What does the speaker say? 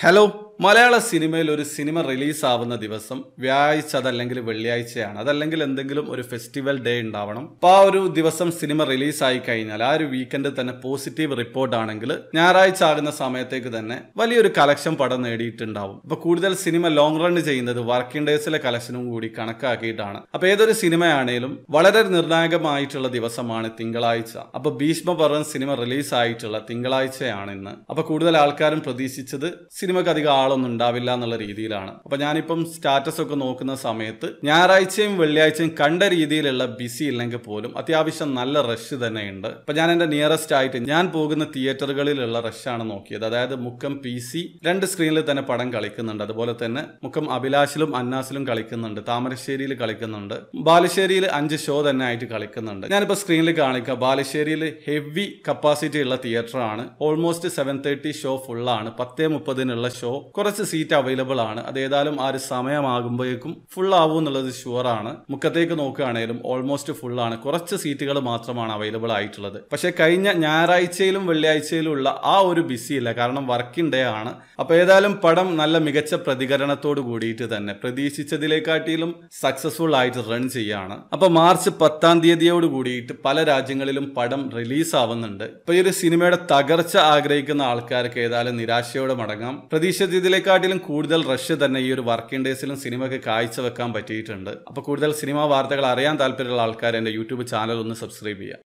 Hello മലയാള സിനിമയിൽ ഒരു സിനിമ റിലീസാവുന്ന ദിവസം വ്യാഴാഴ്ച അതല്ലെങ്കിൽ വെള്ളിയാഴ്ചയാണ് അതല്ലെങ്കിൽ എന്തെങ്കിലും ഒരു ഫെസ്റ്റിവൽ ഡേ ഉണ്ടാവണം അപ്പോൾ ആ ഒരു ദിവസം സിനിമ റിലീസായി കഴിഞ്ഞാൽ ആ ഒരു വീക്കെൻഡ് തന്നെ പോസിറ്റീവ് റിപ്പോർട്ട് ആണെങ്കിൽ ഞായറാഴ്ച ആകുന്ന സമയത്തേക്ക് തന്നെ വലിയൊരു കളക്ഷൻ പടം നേടിയിട്ടുണ്ടാവും അപ്പോൾ കൂടുതൽ സിനിമ ലോങ് റൺ ചെയ്യുന്നത് വർക്കിംഗ് ഡേയ്സിലെ കളക്ഷനും കൂടി കണക്കാക്കിയിട്ടാണ് അപ്പോൾ ഏതൊരു സിനിമയാണേലും വളരെ നിർണായകമായിട്ടുള്ള ദിവസമാണ് തിങ്കളാഴ്ച അപ്പോൾ ഭീഷ്മപർവൻ സിനിമ റിലീസായിട്ടുള്ള തിങ്കളാഴ്ചയാണ് ഇന്ന് അപ്പോൾ കൂടുതൽ ആൾക്കാരും പ്രതീക്ഷിച്ചത് സിനിമക്ക് അധികം ഒരാളൊന്നും ഉണ്ടാവില്ല എന്നുള്ള രീതിയിലാണ് അപ്പോൾ ഞാനിപ്പം സ്റ്റാറ്റസ് ഒക്കെ നോക്കുന്ന സമയത്ത് ഞായറാഴ്ചയും വെള്ളിയാഴ്ചയും കണ്ട രീതിയിലുള്ള ബിസി ഇല്ലെങ്കിൽ പോലും അത്യാവശ്യം നല്ല റഷ് തന്നെയുണ്ട് അപ്പൊ ഞാൻ എൻ്റെ നിയറസ്റ്റ് ആയിട്ട് ഞാൻ പോകുന്ന തിയേറ്ററുകളിലുള്ള റഷാണ് നോക്കിയത് അതായത് മുക്കം പി സി രണ്ട് സ്ക്രീനിൽ തന്നെ പടം കളിക്കുന്നുണ്ട് അതുപോലെ തന്നെ മുക്കം അഭിലാഷിലും അന്നാസിലും കളിക്കുന്നുണ്ട് താമരശ്ശേരിയിൽ കളിക്കുന്നുണ്ട് ബാലുശ്ശേരിയിൽ അഞ്ച് ഷോ തന്നെ ആയിട്ട് കളിക്കുന്നുണ്ട് ഞാനിപ്പോൾ സ്ക്രീനിൽ കാണിക്കുക ബാലുശ്ശേരിയിൽ ഹെവി കപ്പാസിറ്റി ഉള്ള തിയേറ്ററാണ് ഓൾമോസ്റ്റ് സെവൻ തേർട്ടി ഷോ ഫുള്ളാണ് പത്തേ മുപ്പതിനുള്ള ഷോ കുറച്ച് സീറ്റ് അവൈലബിൾ ആണ് അത് ഏതായാലും ആ ഒരു സമയമാകുമ്പോഴേക്കും ഫുൾ ആവും എന്നുള്ളത് ആണ് മുഖത്തേക്ക് നോക്കുകയാണെങ്കിലും ഓൾമോസ്റ്റ് ഫുൾ ആണ് കുറച്ച് സീറ്റുകൾ മാത്രമാണ് അവൈലബിൾ ആയിട്ടുള്ളത് പക്ഷേ കഴിഞ്ഞ ഞായറാഴ്ചയിലും വെള്ളിയാഴ്ചയിലും ഉള്ള ആ ഒരു ബിസി ഇല്ല കാരണം വർക്കിംഗ് ഡേ ആണ് അപ്പൊ ഏതായാലും പടം നല്ല മികച്ച പ്രതികരണത്തോട് കൂടിയിട്ട് തന്നെ പ്രതീക്ഷിച്ചതിലേക്കാട്ടിലും സക്സസ്ഫുൾ ആയിട്ട് റൺ ചെയ്യാണ് അപ്പൊ മാർച്ച് പത്താം തീയതിയോട് കൂടിയിട്ട് പല രാജ്യങ്ങളിലും പടം റിലീസ് ആവുന്നുണ്ട് ഇപ്പൊ ഈ ഒരു സിനിമയുടെ തകർച്ച ആഗ്രഹിക്കുന്ന ആൾക്കാർക്ക് ഏതായാലും നിരാശയോടെ മടങ്ങാം പ്രതീക്ഷിച്ചത് ഇതിലേക്കാട്ടിലും കൂടുതൽ റഷ് തന്നെ ഈ ഒരു വർക്കിംഗ് ഡേയ്സിലും സിനിമയ്ക്ക് കാഴ്ചവെക്കാൻ പറ്റിയിട്ടുണ്ട് അപ്പോൾ കൂടുതൽ സിനിമാ വാർത്തകൾ അറിയാൻ താല്പര്യമുള്ള ആൾക്കാർ എൻ്റെ യൂട്യൂബ് ചാനൽ ഒന്ന് സബ്സ്ക്രൈബ് ചെയ്യുക